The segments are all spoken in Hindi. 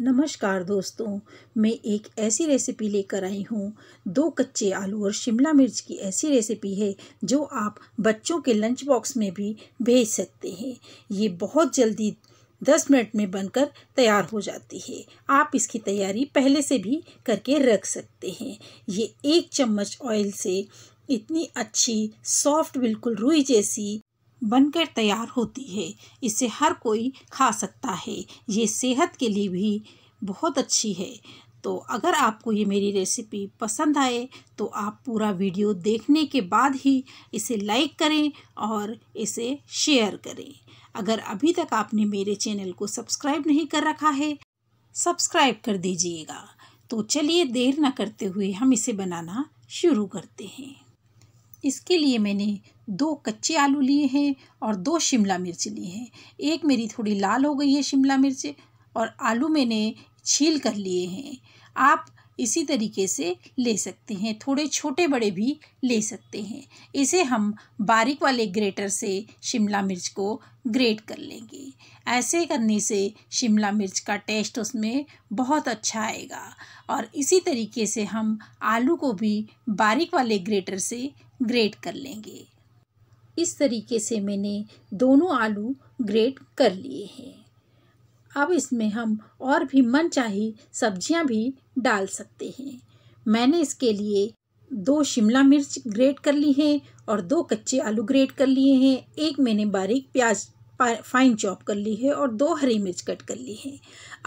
नमस्कार दोस्तों मैं एक ऐसी रेसिपी लेकर आई हूँ दो कच्चे आलू और शिमला मिर्च की ऐसी रेसिपी है जो आप बच्चों के लंच बॉक्स में भी भेज सकते हैं ये बहुत जल्दी दस मिनट में बनकर तैयार हो जाती है आप इसकी तैयारी पहले से भी करके रख सकते हैं ये एक चम्मच ऑयल से इतनी अच्छी सॉफ्ट बिल्कुल रुई जैसी बनकर तैयार होती है इसे हर कोई खा सकता है ये सेहत के लिए भी बहुत अच्छी है तो अगर आपको ये मेरी रेसिपी पसंद आए तो आप पूरा वीडियो देखने के बाद ही इसे लाइक करें और इसे शेयर करें अगर अभी तक आपने मेरे चैनल को सब्सक्राइब नहीं कर रखा है सब्सक्राइब कर दीजिएगा तो चलिए देर ना करते हुए हम इसे बनाना शुरू करते हैं इसके लिए मैंने दो कच्चे आलू लिए हैं और दो शिमला मिर्च लिए हैं एक मेरी थोड़ी लाल हो गई है शिमला मिर्च और आलू मैंने छील कर लिए हैं आप इसी तरीके से ले सकते हैं थोड़े छोटे बड़े भी ले सकते हैं इसे हम बारीक वाले ग्रेटर से शिमला मिर्च को ग्रेट कर लेंगे ऐसे करने से शिमला मिर्च का टेस्ट उसमें बहुत अच्छा आएगा और इसी तरीके से हम आलू को भी बारीक वाले ग्रेटर से ग्रेट कर लेंगे इस तरीके से मैंने दोनों आलू ग्रेट कर लिए हैं अब इसमें हम और भी मन चाही सब्जियाँ भी डाल सकते हैं मैंने इसके लिए दो शिमला मिर्च ग्रेट कर ली हैं और दो कच्चे आलू ग्रेट कर लिए हैं एक मैंने बारीक प्याज फाइन चॉप कर ली है और दो हरी मिर्च कट कर ली है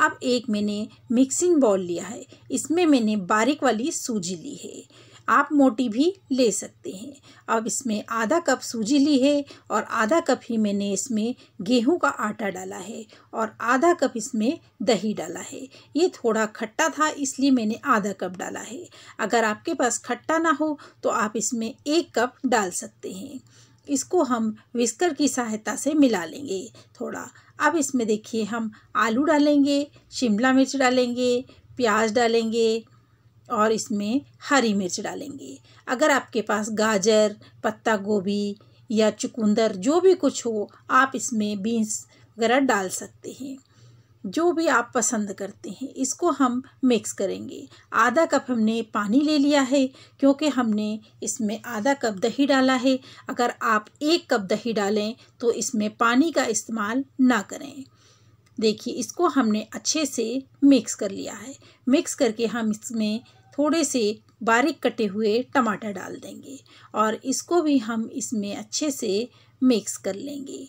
अब एक मैंने मिक्सिंग बॉल लिया है इसमें मैंने बारीक वाली सूजी ली है आप मोटी भी ले सकते हैं अब इसमें आधा कप सूजी ली है और आधा कप ही मैंने इसमें गेहूं का आटा डाला है और आधा कप इसमें दही डाला है ये थोड़ा खट्टा था इसलिए मैंने आधा कप डाला है अगर आपके पास खट्टा ना हो तो आप इसमें एक कप डाल सकते हैं इसको हम विस्कर की सहायता से मिला लेंगे थोड़ा अब इसमें देखिए हम आलू डालेंगे शिमला मिर्च डालेंगे प्याज डालेंगे और इसमें हरी मिर्च डालेंगे अगर आपके पास गाजर पत्ता गोभी या चुकंदर जो भी कुछ हो आप इसमें बीन्स वगैरह डाल सकते हैं जो भी आप पसंद करते हैं इसको हम मिक्स करेंगे आधा कप हमने पानी ले लिया है क्योंकि हमने इसमें आधा कप दही डाला है अगर आप एक कप दही डालें तो इसमें पानी का इस्तेमाल ना करें देखिए इसको हमने अच्छे से मिक्स कर लिया है मिक्स करके हम इसमें थोड़े से बारीक कटे हुए टमाटर डाल देंगे और इसको भी हम इसमें अच्छे से मिक्स कर लेंगे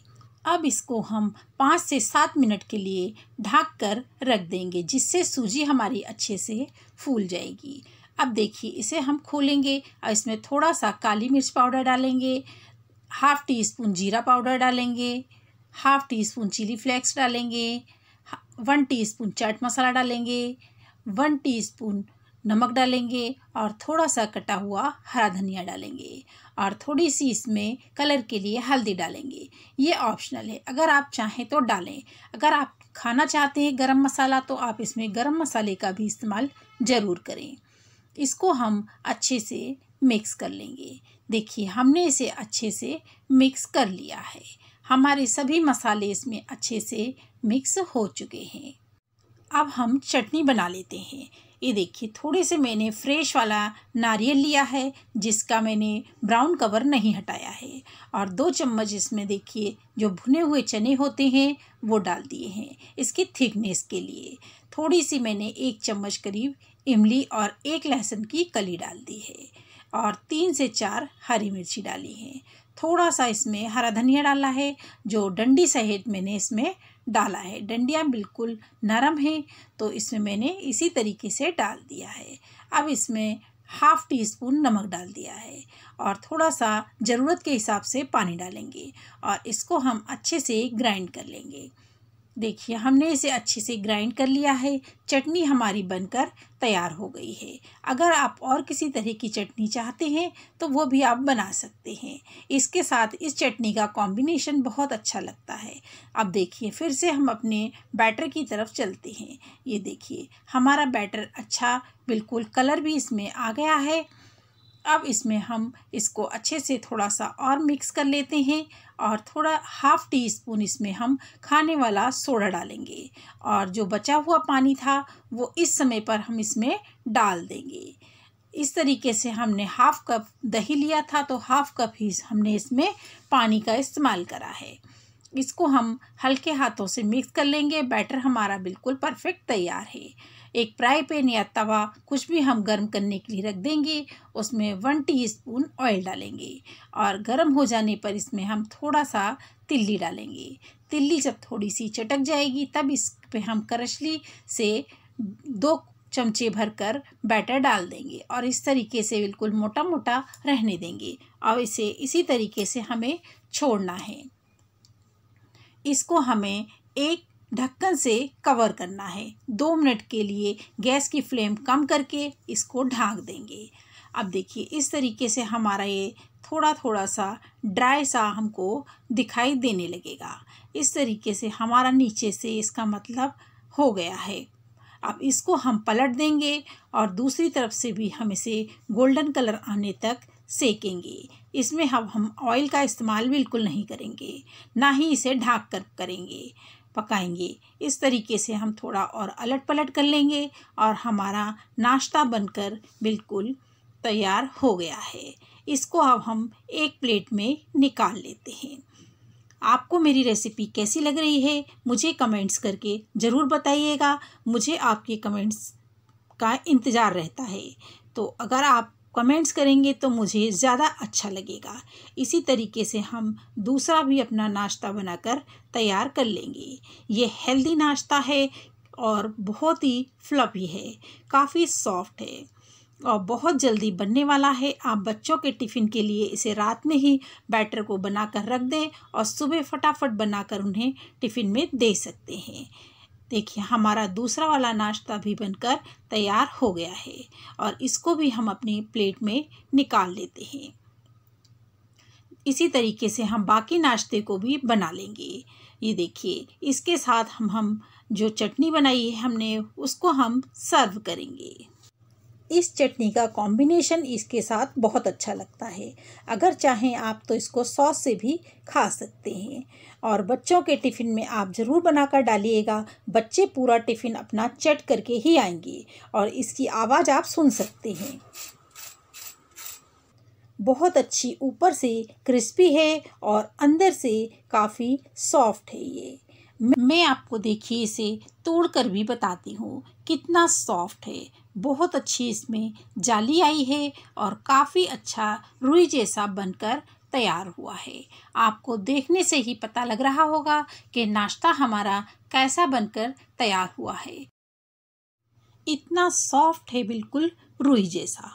अब इसको हम पाँच से सात मिनट के लिए ढाक कर रख देंगे जिससे सूजी हमारी अच्छे से फूल जाएगी अब देखिए इसे हम खोलेंगे और इसमें थोड़ा सा काली मिर्च पाउडर डालेंगे हाफ़ टी स्पून जीरा पाउडर डालेंगे half teaspoon chili flakes डालेंगे one teaspoon chaat masala डालेंगे वन टी स्पून नमक डालेंगे और थोड़ा सा कटा हुआ हरा धनिया डालेंगे और थोड़ी सी इसमें कलर के लिए हल्दी डालेंगे ये ऑप्शनल है अगर आप चाहें तो डालें अगर आप खाना चाहते हैं गरम मसाला तो आप इसमें गरम मसाले का भी इस्तेमाल ज़रूर करें इसको हम अच्छे से मिक्स कर लेंगे देखिए हमने इसे अच्छे से मिक्स कर लिया है हमारे सभी मसाले इसमें अच्छे से मिक्स हो चुके हैं अब हम चटनी बना लेते हैं ये देखिए थोड़े से मैंने फ्रेश वाला नारियल लिया है जिसका मैंने ब्राउन कवर नहीं हटाया है और दो चम्मच इसमें देखिए जो भुने हुए चने होते हैं वो डाल दिए हैं इसकी थिकनेस के लिए थोड़ी सी मैंने एक चम्मच करीब इमली और एक लहसुन की कली डाल दी है और तीन से चार हरी मिर्ची डाली है थोड़ा सा इसमें हरा धनिया डाला है जो डंडी सहित मैंने इसमें डाला है डंडियाँ बिल्कुल नरम है तो इसमें मैंने इसी तरीके से डाल दिया है अब इसमें हाफ़ टी स्पून नमक डाल दिया है और थोड़ा सा ज़रूरत के हिसाब से पानी डालेंगे और इसको हम अच्छे से ग्राइंड कर लेंगे देखिए हमने इसे अच्छे से ग्राइंड कर लिया है चटनी हमारी बनकर तैयार हो गई है अगर आप और किसी तरह की चटनी चाहते हैं तो वो भी आप बना सकते हैं इसके साथ इस चटनी का कॉम्बिनेशन बहुत अच्छा लगता है अब देखिए फिर से हम अपने बैटर की तरफ चलते हैं ये देखिए हमारा बैटर अच्छा बिल्कुल कलर भी इसमें आ गया है अब इसमें हम इसको अच्छे से थोड़ा सा और मिक्स कर लेते हैं और थोड़ा हाफ टी स्पून इसमें हम खाने वाला सोडा डालेंगे और जो बचा हुआ पानी था वो इस समय पर हम इसमें डाल देंगे इस तरीके से हमने हाफ़ कप दही लिया था तो हाफ़ कप ही हमने इसमें पानी का इस्तेमाल करा है इसको हम हल्के हाथों से मिक्स कर लेंगे बैटर हमारा बिल्कुल परफेक्ट तैयार है एक फ्राई पैन या तवा कुछ भी हम गर्म करने के लिए रख देंगे उसमें वन टीस्पून ऑयल डालेंगे और गर्म हो जाने पर इसमें हम थोड़ा सा तिल्ली डालेंगे तिल्ली जब थोड़ी सी चटक जाएगी तब इस पे हम करछली से दो चमचे भर कर बैटर डाल देंगे और इस तरीके से बिल्कुल मोटा मोटा रहने देंगे और इसे इसी तरीके से हमें छोड़ना है इसको हमें एक ढक्कन से कवर करना है दो मिनट के लिए गैस की फ्लेम कम करके इसको ढाँक देंगे अब देखिए इस तरीके से हमारा ये थोड़ा थोड़ा सा ड्राई सा हमको दिखाई देने लगेगा इस तरीके से हमारा नीचे से इसका मतलब हो गया है अब इसको हम पलट देंगे और दूसरी तरफ से भी हम इसे गोल्डन कलर आने तक सेकेंगे इसमें हम हम ऑयल का इस्तेमाल बिल्कुल नहीं करेंगे ना ही इसे ढाक कर करेंगे पकाएंगे इस तरीके से हम थोड़ा और अलट पलट कर लेंगे और हमारा नाश्ता बनकर बिल्कुल तैयार हो गया है इसको अब हम एक प्लेट में निकाल लेते हैं आपको मेरी रेसिपी कैसी लग रही है मुझे कमेंट्स करके ज़रूर बताइएगा मुझे आपके कमेंट्स का इंतज़ार रहता है तो अगर आप कमेंट्स करेंगे तो मुझे ज़्यादा अच्छा लगेगा इसी तरीके से हम दूसरा भी अपना नाश्ता बनाकर तैयार कर लेंगे ये हेल्दी नाश्ता है और बहुत ही फ्लफी है काफ़ी सॉफ्ट है और बहुत जल्दी बनने वाला है आप बच्चों के टिफ़िन के लिए इसे रात में ही बैटर को बनाकर रख दें और सुबह फटाफट बनाकर उन्हें टिफ़िन में दे सकते हैं देखिए हमारा दूसरा वाला नाश्ता भी बनकर तैयार हो गया है और इसको भी हम अपनी प्लेट में निकाल लेते हैं इसी तरीके से हम बाकी नाश्ते को भी बना लेंगे ये देखिए इसके साथ हम हम जो चटनी बनाई है हमने उसको हम सर्व करेंगे इस चटनी का कॉम्बिनेशन इसके साथ बहुत अच्छा लगता है अगर चाहें आप तो इसको सॉस से भी खा सकते हैं और बच्चों के टिफ़िन में आप ज़रूर बनाकर डालिएगा बच्चे पूरा टिफ़िन अपना चट करके ही आएंगे और इसकी आवाज़ आप सुन सकते हैं बहुत अच्छी ऊपर से क्रिस्पी है और अंदर से काफ़ी सॉफ्ट है ये मैं आपको देखिए इसे तोड़ कर भी बताती हूँ कितना सॉफ्ट है बहुत अच्छी इसमें जाली आई है और काफ़ी अच्छा रुई जैसा बनकर तैयार हुआ है आपको देखने से ही पता लग रहा होगा कि नाश्ता हमारा कैसा बनकर तैयार हुआ है इतना सॉफ्ट है बिल्कुल रुई जैसा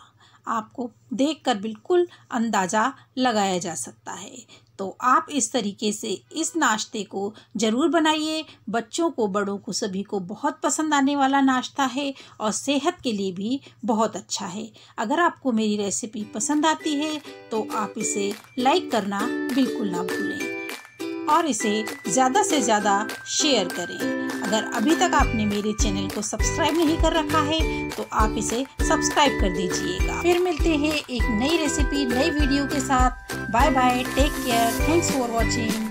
आपको देखकर बिल्कुल अंदाज़ा लगाया जा सकता है तो आप इस तरीके से इस नाश्ते को ज़रूर बनाइए बच्चों को बड़ों को सभी को बहुत पसंद आने वाला नाश्ता है और सेहत के लिए भी बहुत अच्छा है अगर आपको मेरी रेसिपी पसंद आती है तो आप इसे लाइक करना बिल्कुल ना भूलें और इसे ज़्यादा से ज़्यादा शेयर करें अगर अभी तक आपने मेरे चैनल को सब्सक्राइब नहीं कर रखा है तो आप इसे सब्सक्राइब कर दीजिएगा फिर मिलते हैं एक नई रेसिपी नई वीडियो के साथ bye bye take care thanks for watching